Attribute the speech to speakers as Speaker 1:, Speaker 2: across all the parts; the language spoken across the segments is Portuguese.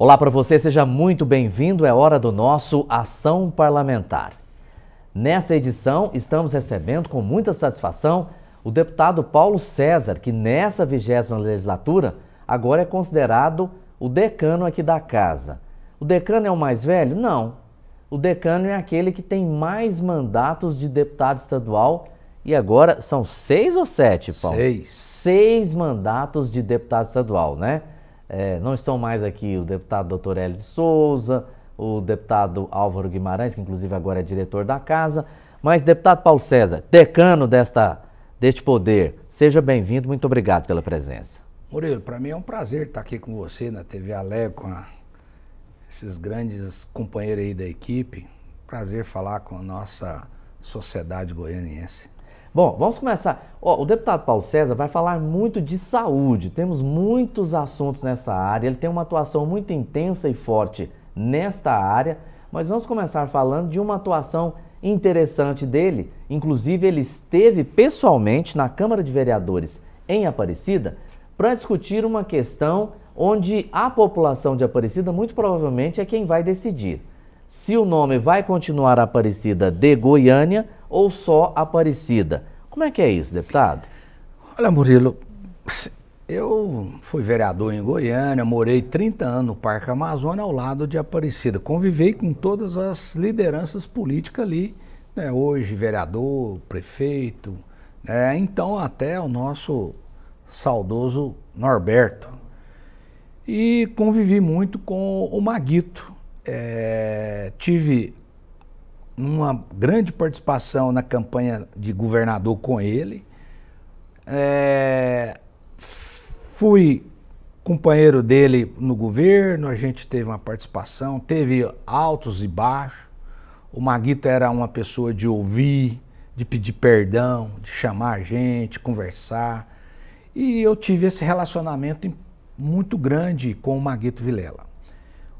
Speaker 1: Olá para você, seja muito bem-vindo. É hora do nosso Ação Parlamentar. Nessa edição, estamos recebendo com muita satisfação o deputado Paulo César, que nessa vigésima legislatura agora é considerado o decano aqui da casa. O decano é o mais velho? Não. O decano é aquele que tem mais mandatos de deputado estadual e agora são seis ou sete, Paulo? Seis. Seis mandatos de deputado estadual, né? É, não estão mais aqui o deputado doutor Hélio de Souza, o deputado Álvaro Guimarães, que inclusive agora é diretor da casa, mas deputado Paulo César, decano desta, deste poder, seja bem-vindo, muito obrigado pela presença.
Speaker 2: Murilo, para mim é um prazer estar aqui com você na TV Alegre, com a, esses grandes companheiros aí da equipe. Prazer falar com a nossa sociedade goianiense. Bom, vamos começar.
Speaker 1: o deputado Paulo César vai falar muito de saúde. Temos muitos assuntos nessa área. Ele tem uma atuação muito intensa e forte nesta área. Mas vamos começar falando de uma atuação interessante dele. Inclusive, ele esteve pessoalmente na Câmara de Vereadores em Aparecida para discutir uma questão onde a população de Aparecida muito provavelmente é quem vai decidir se o nome vai continuar Aparecida de Goiânia ou só Aparecida. Como é que é isso,
Speaker 2: deputado? Olha, Murilo, eu fui vereador em Goiânia, morei 30 anos no Parque Amazônia ao lado de Aparecida. Convivei com todas as lideranças políticas ali, né? hoje vereador, prefeito, né? então até o nosso saudoso Norberto. E convivi muito com o Maguito. É, tive numa grande participação na campanha de governador com ele. É, fui companheiro dele no governo, a gente teve uma participação, teve altos e baixos. O Maguito era uma pessoa de ouvir, de pedir perdão, de chamar a gente, conversar. E eu tive esse relacionamento muito grande com o Maguito Vilela.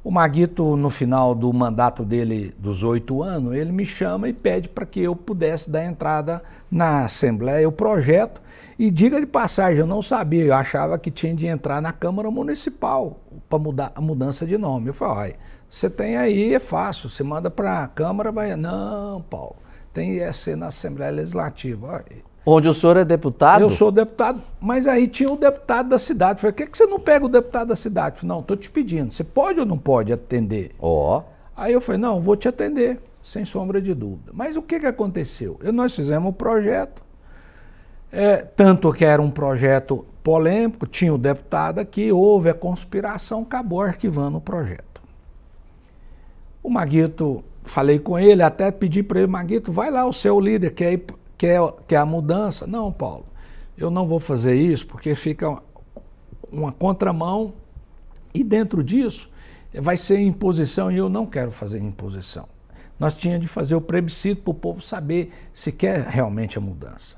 Speaker 2: O Maguito, no final do mandato dele dos oito anos, ele me chama e pede para que eu pudesse dar entrada na Assembleia, o projeto. E diga de passagem, eu não sabia, eu achava que tinha de entrar na Câmara Municipal para mudar a mudança de nome. Eu falei, olha, você tem aí, é fácil, você manda para a Câmara, vai. Não, Paulo, tem que ser na Assembleia Legislativa. Olha, Onde o senhor é deputado? Eu sou deputado, mas aí tinha o deputado da cidade. Eu falei, por que, que você não pega o deputado da cidade? Eu falei, não, estou te pedindo, você pode ou não pode atender? Ó. Oh. Aí eu falei, não, vou te atender, sem sombra de dúvida. Mas o que, que aconteceu? Eu, nós fizemos um projeto, é, tanto que era um projeto polêmico, tinha o deputado aqui, houve a conspiração, acabou arquivando o projeto. O Maguito, falei com ele, até pedi para ele, Maguito, vai lá o seu líder, que aí Quer, quer a mudança? Não, Paulo, eu não vou fazer isso porque fica uma, contramão e dentro disso vai ser imposição e eu não quero fazer imposição. Nós tínhamos de fazer o plebiscito para o povo saber se quer realmente a mudança.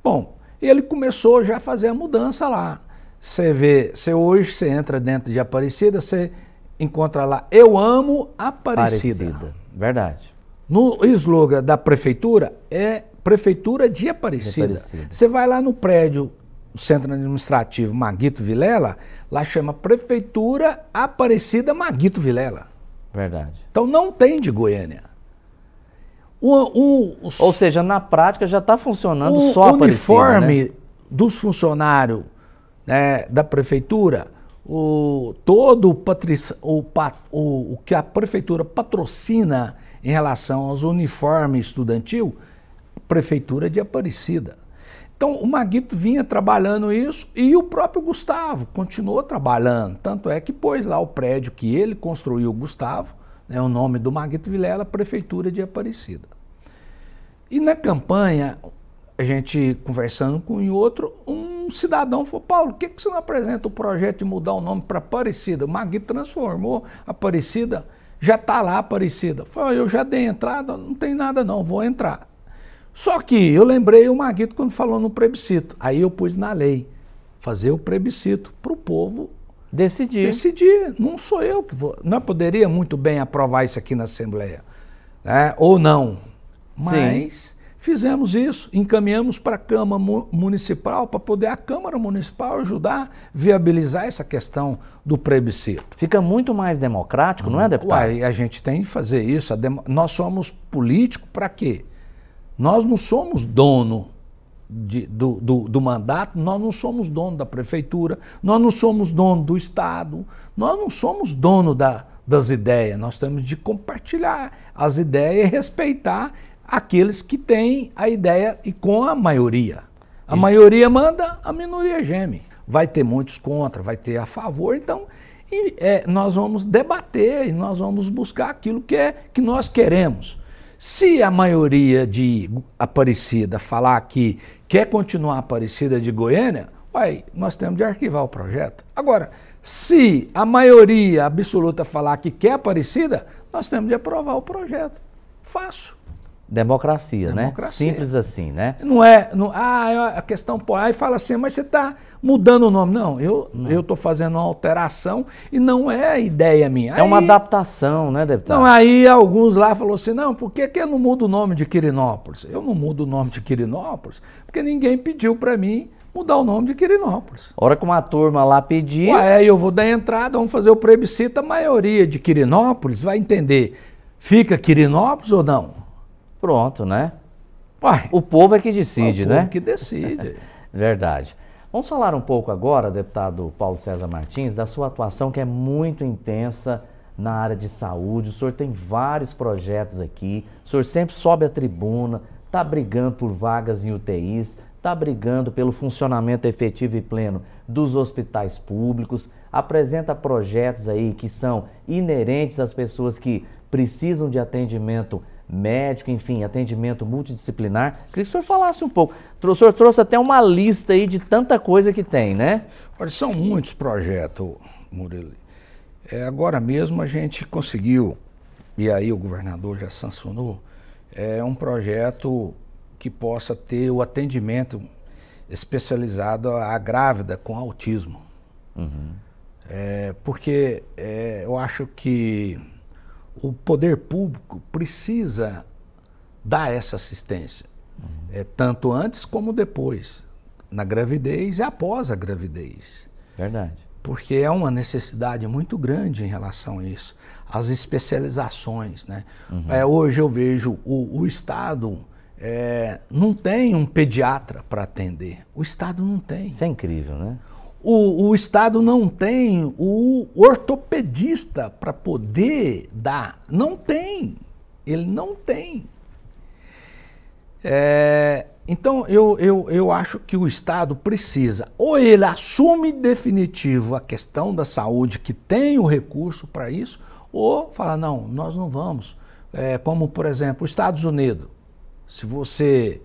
Speaker 2: Bom, ele começou já a fazer a mudança lá. Você vê, você hoje você entra dentro de Aparecida, você encontra lá Eu amo Aparecida. Aparecida. Verdade. No slogan da prefeitura é Prefeitura de Aparecida. de Aparecida. Você vai lá no prédio do Centro Administrativo Maguito Vilela, lá chama Prefeitura Aparecida Maguito Vilela. Verdade. Então não tem de Goiânia. O, o,
Speaker 1: os, Ou seja, na prática já está funcionando o só Aparecida. O uniforme né?
Speaker 2: dos funcionários né, da prefeitura o, todo o, patric, o, o, o, que a prefeitura patrocina em relação aos uniformes estudantil prefeitura de Aparecida. Então, o Maguito vinha trabalhando isso e o próprio Gustavo continuou trabalhando. Tanto é que pôs lá o prédio que ele construiu, Gustavo, né, o nome do Maguito Vilela, Prefeitura de Aparecida. E na campanha, a gente conversando com um outro, um cidadão falou: Paulo, por que, que você não apresenta o projeto de mudar o nome para Aparecida? O Maguito transformou Aparecida, já está lá Aparecida. Falei: eu já dei entrada, não tem nada não, vou entrar. Só que eu lembrei o Maguito quando falou no plebiscito. Aí eu pus na lei fazer o plebiscito para o povo decidir. Decidir. Não sou eu que vou. Não poderia muito bem aprovar isso aqui na Assembleia, né? ou não. Mas Sim. fizemos isso, encaminhamos para a Câmara Municipal para poder a Câmara Municipal ajudar a viabilizar essa questão do plebiscito. Fica muito mais democrático, hum. não é, deputado? Uai, a gente tem que fazer isso. Nós somos políticos para quê? Nós não somos dono de, do, do, do, mandato, nós não somos dono da prefeitura, nós não somos dono do Estado, nós não somos dono da, das ideias, nós temos de compartilhar as ideias e respeitar aqueles que têm a ideia e com a maioria. A maioria manda, a minoria geme. Vai ter muitos contra, vai ter a favor, então e, é, nós vamos debater e nós vamos buscar aquilo que, é, que nós queremos. Se a maioria de Aparecida falar que quer continuar Aparecida de Goiânia, uai, nós temos de arquivar o projeto. Agora, se a maioria absoluta falar que quer Aparecida, nós temos de aprovar o projeto.
Speaker 1: Fácil. Democracia, né? Democracia, né? Simples assim, né?
Speaker 2: Não é. Não, ah, é a questão. Aí fala assim, mas você está mudando o nome. Não, eu estou fazendo uma alteração e não é ideia minha. Aí, é uma adaptação, né, deputado? Não, aí alguns lá falaram assim, não, por que, que eu não mudo o nome de Quirinópolis? Eu não mudo o nome de Quirinópolis porque ninguém pediu para mim mudar o nome de Quirinópolis.
Speaker 1: Hora que uma turma lá pedir... Ué,
Speaker 2: eu vou dar entrada, vamos fazer o plebiscito, a maioria de Quirinópolis vai entender, fica Quirinópolis ou não? Pronto, né? Ué, o povo é que decide, é o povo né? que decide.
Speaker 1: Verdade. Vamos falar um pouco agora, deputado Paulo César Martins, da sua atuação que é muito intensa na área de saúde. O senhor tem vários projetos aqui. O senhor sempre sobe a tribuna, está brigando por vagas em UTIs, está brigando pelo funcionamento efetivo e pleno dos hospitais públicos, apresenta projetos aí que são inerentes às pessoas que precisam de atendimento médico, enfim, atendimento multidisciplinar. Queria que o senhor falasse um pouco. O senhor trouxe até uma
Speaker 2: lista aí de tanta coisa que tem, né? Olha, são muitos projetos, Murilo. É, agora mesmo a gente conseguiu, e aí o governador já sancionou, é um projeto que possa ter o atendimento especializado à grávida com autismo. Uhum. É, porque é, eu acho que o poder público precisa dar essa assistência, uhum. é, tanto antes como depois, na gravidez e após a gravidez. Verdade. Porque é uma necessidade muito grande em relação a isso. As especializações. Né? Uhum. É, hoje eu vejo o, o Estado é, não tem um pediatra para atender. O Estado não tem. Isso é incrível, né? o, o Estado não tem o ortopedista para poder dar. Não tem. Ele não tem. É, então, eu, eu, eu acho que o Estado precisa, ou ele assume definitivo a questão da saúde, que tem o recurso para isso, ou fala: não, nós não vamos. É, como, por exemplo, os Estados Unidos. Se você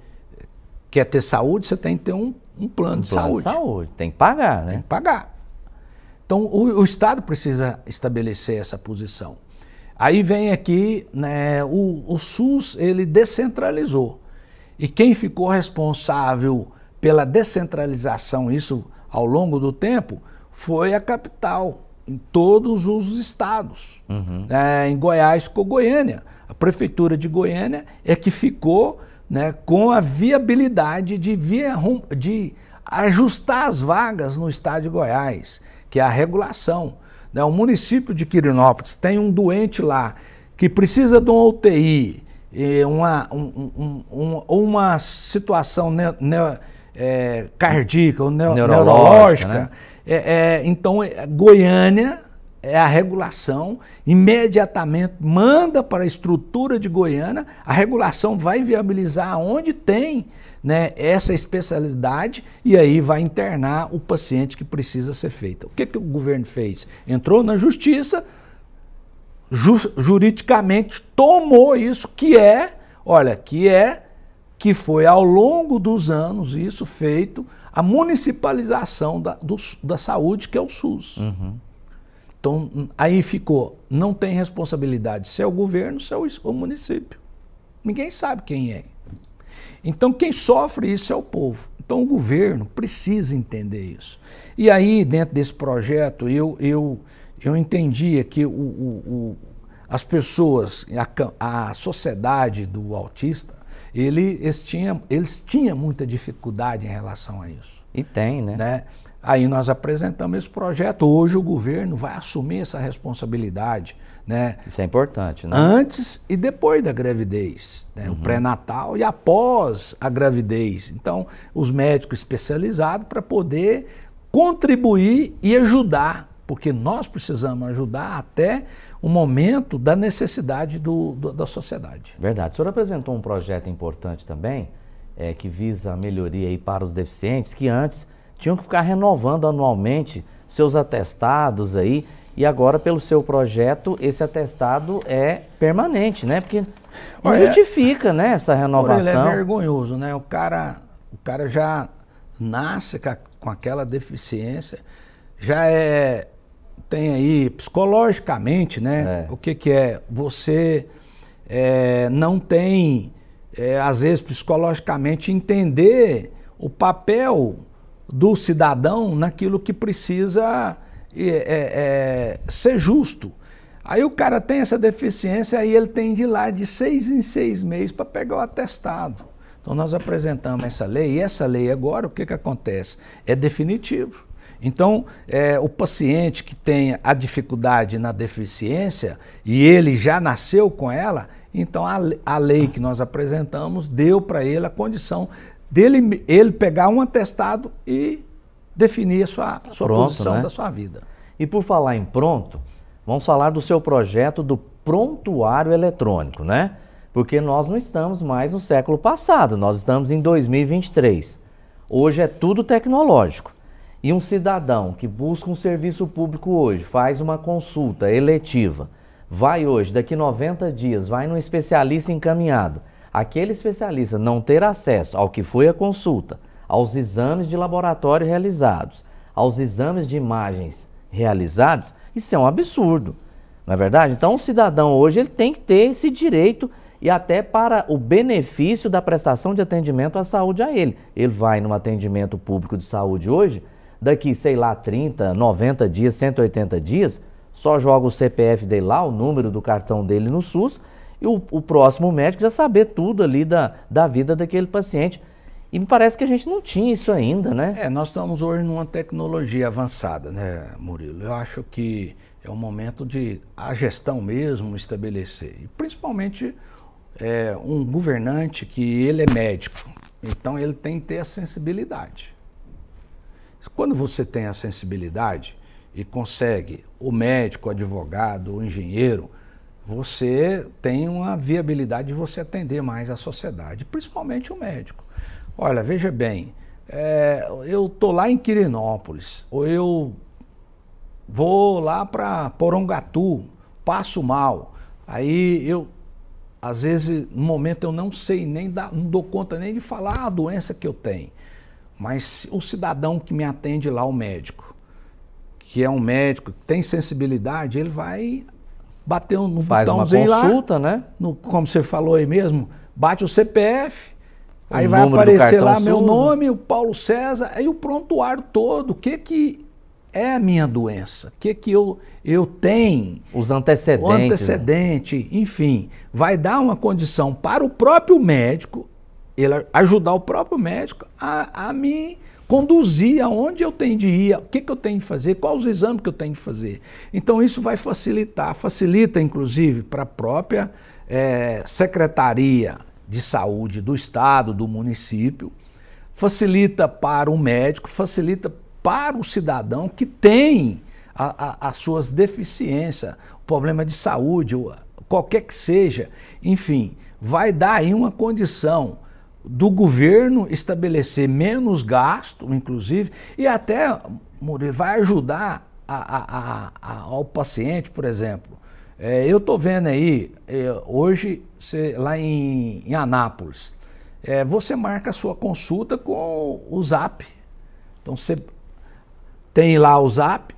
Speaker 2: Quer ter saúde, você tem que ter um, um plano um de plano saúde. De saúde, tem que pagar, né? Tem que pagar. Então o, o Estado precisa estabelecer essa posição. Aí vem aqui, né, o, o SUS ele descentralizou. E quem ficou responsável pela descentralização, isso ao longo do tempo, foi a capital, em todos os estados. Uhum. É, em Goiás ficou Goiânia. A prefeitura de Goiânia é que ficou né, com a viabilidade de, via, de ajustar as vagas no estado de Goiás, que é a regulação. Né? O município de Quirinópolis tem um doente lá que precisa de um UTI, uma, um, um, uma situação ne, ne, é, cardíaca ou ne, neurológica. neurológica né? é, é, então, é, Goiânia é a regulação, imediatamente manda para a estrutura de Goiânia, a regulação vai viabilizar onde tem né, essa especialidade e aí vai internar o paciente que precisa ser feito. O que, que o governo fez? Entrou na justiça, ju juridicamente tomou isso, que é, olha, que é que foi ao longo dos anos isso feito, a municipalização da, do, da saúde, que é o SUS. Uhum. Então, aí ficou, não tem responsabilidade se é o governo, se é o, município. Ninguém sabe quem é. Então, quem sofre isso é o povo. Então, o governo precisa entender isso. E aí, dentro desse projeto, eu, eu, eu entendia que o, o, o as pessoas, a, a sociedade do autista, ele, eles, tinham, eles tinham muita dificuldade em relação a isso. E tem, né? né? Aí nós apresentamos esse projeto. Hoje o governo vai assumir essa responsabilidade. Né? Isso é importante, né? Antes e depois da gravidez, né? uhum. o pré-natal e após a gravidez. Então, os médicos especializados para poder contribuir e ajudar, porque nós precisamos ajudar até o momento da necessidade do, do da sociedade.
Speaker 1: Verdade. O senhor apresentou um projeto importante também, é, que visa a melhoria aí para os deficientes, que antes tinham que ficar renovando anualmente seus atestados aí. E agora, pelo seu projeto, esse atestado é permanente, né? Porque não Olha, justifica, né, essa é renovação. é
Speaker 2: vergonhoso, né? O cara, o cara já nasce com aquela deficiência, já é tem aí psicologicamente, né? É. O que que é? Você é, não tem, é, às vezes psicologicamente entender o papel do cidadão naquilo que precisa é, é, é, ser justo. Aí o cara tem essa deficiência, aí ele tem de lá de seis em seis meses para pegar o atestado. Então nós apresentamos essa lei, e essa lei agora, o que, que acontece? É definitivo. Então, é, o paciente que tem a dificuldade na deficiência e ele já nasceu com ela, então a, a lei que nós apresentamos deu para ele a condição dele ele pegar um atestado e definir a sua, sua pronto, posição né? da sua vida. E por falar em
Speaker 1: pronto, vamos falar do seu projeto do prontuário eletrônico, né? Porque nós não estamos mais no século passado, nós estamos em 2023. Hoje é tudo tecnológico. E um cidadão que busca um serviço público hoje, faz uma consulta eletiva, vai hoje, daqui 90 dias, vai num especialista encaminhado aquele especialista não ter acesso ao que foi a consulta, aos exames de laboratório realizados, aos exames de imagens realizados, isso é um absurdo. Não é verdade? Então, o cidadão hoje ele tem que ter esse direito e até para o benefício da prestação de atendimento à saúde a ele. Ele vai num atendimento público de saúde hoje, daqui, sei lá, 30, 90 dias, 180 dias, só joga o CPF dele lá, o número do cartão dele no SUS, e o, o, próximo médico já saber tudo ali da, da vida daquele paciente. E me parece que a gente não tinha isso ainda,
Speaker 2: né? É, nós estamos hoje numa tecnologia avançada, né, Murilo? Eu acho que é o momento de a gestão mesmo estabelecer. E principalmente é, um governante que ele é médico, então ele tem que ter a sensibilidade. Quando você tem a sensibilidade e consegue o médico, o advogado, o engenheiro você tem uma viabilidade de você atender mais a sociedade, principalmente o médico. Olha, veja bem, é, eu tô lá em Quirinópolis, ou eu vou lá para Porongatu, passo mal, aí eu às vezes no momento eu não sei nem dá, não dou conta nem de falar a doença que eu tenho, mas o cidadão que me atende lá, o médico, que é um médico que tem sensibilidade, ele vai bateu no Faz botãozinho uma consulta, lá, né? No, como você falou aí mesmo, bate o CPF, o aí vai aparecer lá meu nome, o Paulo César, aí o prontuário todo, o que que é a minha doença, o que que eu, eu tenho. Os antecedentes. O né? antecedente, né? enfim, vai dar uma condição para o próprio médico, ele ajudar o próprio médico a, a me conduzir aonde eu tenho de ir, o que, que eu tenho de fazer, quais os exames que eu tenho de fazer. Então isso vai facilitar, facilita inclusive para a própria é, Secretaria de Saúde do Estado, do município, facilita para o médico, facilita para o cidadão que tem a, a, as suas deficiências, problema de saúde, qualquer que seja, enfim, vai dar aí uma condição do governo estabelecer menos gasto, inclusive, e até vai ajudar a, a, a, ao paciente, por exemplo. É, eu estou vendo aí, é, hoje, cê, lá em, em Anápolis, é, você marca a sua consulta com o Zap. Então você tem lá o Zap,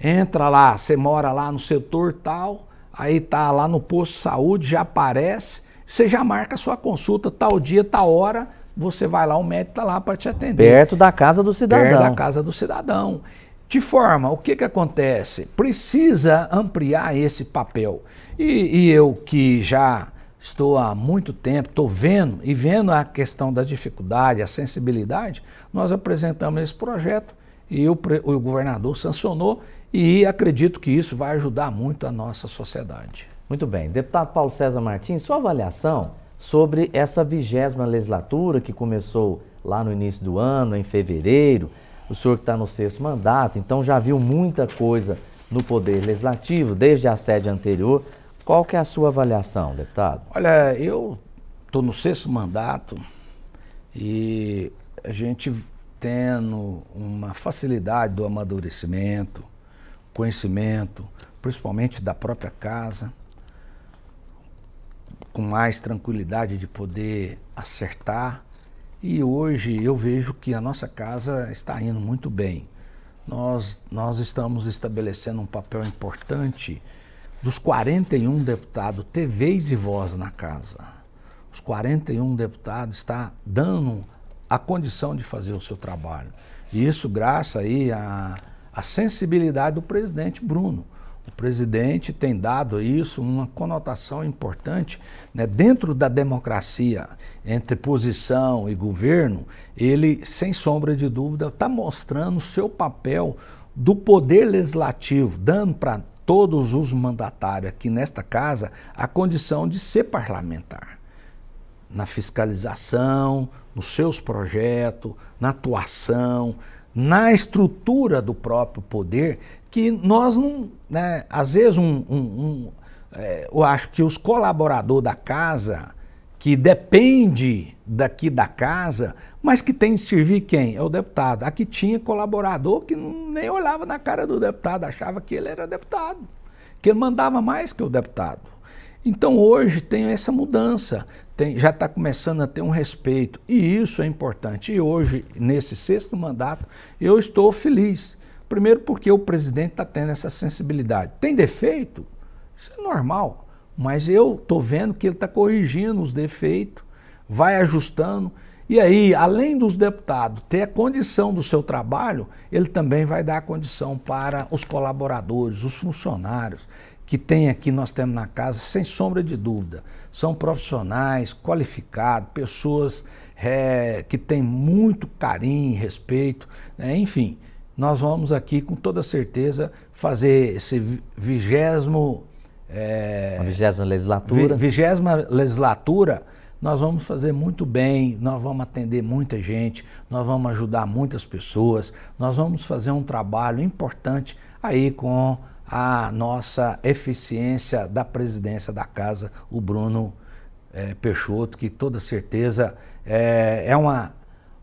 Speaker 2: entra lá, você mora lá no setor tal, aí tá lá no posto de saúde, já aparece, você já marca a sua consulta, tal dia, tal hora, você vai lá, o médico está lá para te atender. Perto da casa do cidadão. Perto da casa do cidadão. De forma, o que, que acontece? Precisa ampliar esse papel. E, e eu que já estou há muito tempo, estou vendo e vendo a questão da dificuldade, a sensibilidade, nós apresentamos esse projeto e o, o governador sancionou e acredito que isso vai ajudar muito a nossa sociedade. Muito bem. Deputado Paulo César Martins, sua avaliação
Speaker 1: sobre essa vigésima legislatura que começou lá no início do ano, em fevereiro. O senhor que está no sexto mandato, então já viu muita coisa no Poder Legislativo desde a sede anterior. Qual que é a sua avaliação, deputado?
Speaker 2: Olha, eu estou no sexto mandato e a gente tendo uma facilidade do amadurecimento, conhecimento, principalmente da própria casa com mais tranquilidade de poder acertar. E hoje eu vejo que a nossa casa está indo muito bem. Nós, nós estamos estabelecendo um papel importante dos 41 deputados, ter vez e voz na casa. Os 41 deputados está dando a condição de fazer o seu trabalho. E isso graças aí à, à sensibilidade do presidente Bruno. O presidente tem dado isso uma conotação importante. Né? Dentro da democracia, entre posição e governo, ele, sem sombra de dúvida, está mostrando o seu papel do poder legislativo, dando para todos os mandatários aqui nesta casa a condição de ser parlamentar. Na fiscalização, nos seus projetos, na atuação, na estrutura do próprio poder, que nós não. Né, às vezes, um, um, um é, eu acho que os colaboradores da casa, que depende daqui da casa, mas que tem de servir quem? É o deputado. Aqui tinha colaborador que nem olhava na cara do deputado, achava que ele era deputado, que ele mandava mais que o deputado. Então hoje tem essa mudança, tem, já está começando a ter um respeito, e isso é importante. E hoje, nesse sexto mandato, eu estou feliz Primeiro, porque o presidente está tendo essa sensibilidade. Tem defeito? Isso é normal. Mas eu estou vendo que ele está corrigindo os defeitos, vai ajustando. E aí, além dos deputados ter a condição do seu trabalho, ele também vai dar a condição para os colaboradores, os funcionários que tem aqui, nós temos na casa, sem sombra de dúvida. São profissionais, qualificados, pessoas é, que têm muito carinho, respeito, né? enfim nós vamos aqui com toda certeza fazer esse vigésimo. É, a vigésima legislatura. Vigésima legislatura, nós vamos fazer muito bem, nós vamos atender muita gente, nós vamos ajudar muitas pessoas, nós vamos fazer um trabalho importante aí com a nossa eficiência da presidência da casa, o Bruno é, Peixoto, que toda certeza é, é uma,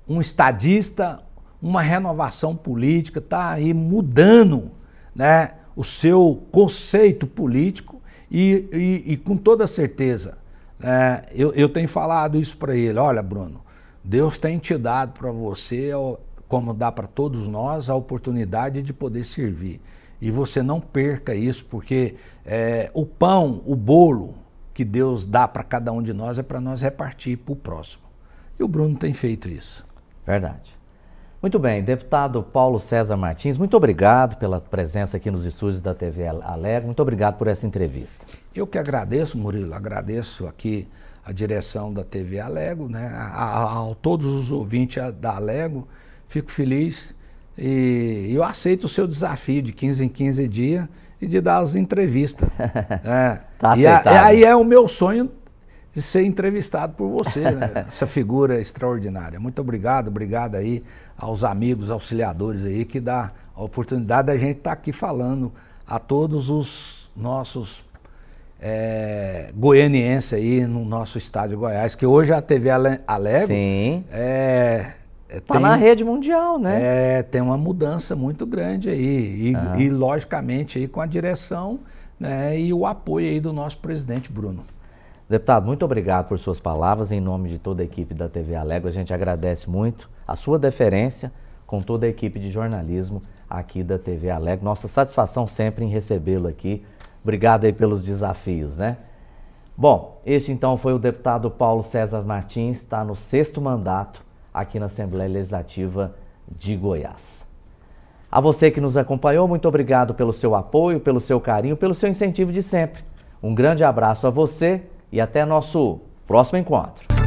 Speaker 2: um estadista, uma renovação política, está aí mudando né, o seu conceito político e, e, e com toda certeza, né, eu, eu tenho falado isso para ele, olha Bruno, Deus tem te dado para você, como dá para todos nós, a oportunidade de poder servir. E você não perca isso, porque é, o pão, o bolo que Deus dá para cada um de nós é para nós repartir para o próximo. E o Bruno tem feito isso. Verdade.
Speaker 1: Muito bem, deputado Paulo César Martins, muito obrigado pela presença aqui nos estúdios da TV Alegre,
Speaker 2: muito obrigado por essa entrevista. Eu que agradeço, Murilo, agradeço aqui a direção da TV Alego, né, a, a, a todos os ouvintes da Alego, fico feliz e eu aceito o seu desafio de 15 em 15 dias e de dar as entrevistas. é. Tá e, é, é a, e aí é o meu sonho de ser entrevistado por você, né? essa figura extraordinária. Muito obrigado, obrigado aí aos amigos, auxiliadores aí que dá a oportunidade da gente estar tá aqui falando a todos os nossos é, eh, goianienses aí no nosso estado de Goiás, que hoje a TV Alegre Alego Sim. Está eh, na rede mundial, né? É, tem uma mudança muito grande aí. E, ah. e logicamente, aí com a direção né, e o apoio aí do nosso presidente Bruno. Deputado, muito obrigado por suas
Speaker 1: palavras. Em nome de toda a equipe da TV Alego, a gente agradece muito a sua deferência com toda a equipe de jornalismo aqui da TV Alego. Nossa satisfação sempre em recebê-lo aqui. Obrigado aí pelos desafios, né? Bom, este então foi o deputado Paulo César Martins, está no sexto mandato aqui na Assembleia Legislativa de Goiás. A você que nos acompanhou, muito obrigado pelo seu apoio, pelo seu carinho, pelo seu incentivo de sempre. Um grande abraço a você e até nosso próximo encontro.